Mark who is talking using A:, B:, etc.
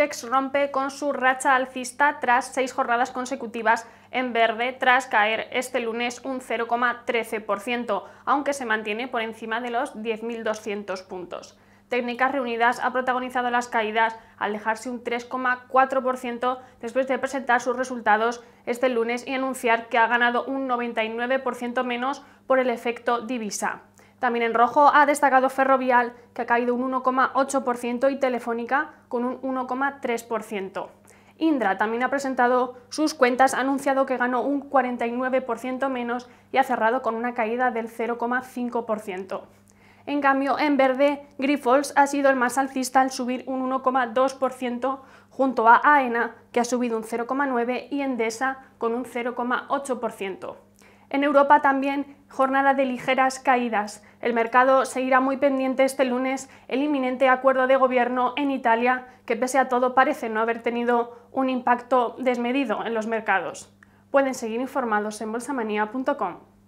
A: IBEX rompe con su racha alcista tras seis jornadas consecutivas en verde, tras caer este lunes un 0,13%, aunque se mantiene por encima de los 10.200 puntos. Técnicas Reunidas ha protagonizado las caídas al dejarse un 3,4% después de presentar sus resultados este lunes y anunciar que ha ganado un 99% menos por el efecto divisa. También en rojo ha destacado Ferrovial, que ha caído un 1,8%, y Telefónica con un 1,3%. Indra también ha presentado sus cuentas, ha anunciado que ganó un 49% menos y ha cerrado con una caída del 0,5%. En cambio, en verde, Grifols ha sido el más alcista al subir un 1,2% junto a AENA, que ha subido un 0,9% y Endesa con un 0,8%. En Europa también jornada de ligeras caídas. El mercado seguirá muy pendiente este lunes el inminente acuerdo de gobierno en Italia, que pese a todo parece no haber tenido un impacto desmedido en los mercados. Pueden seguir informados en bolsamanía.com.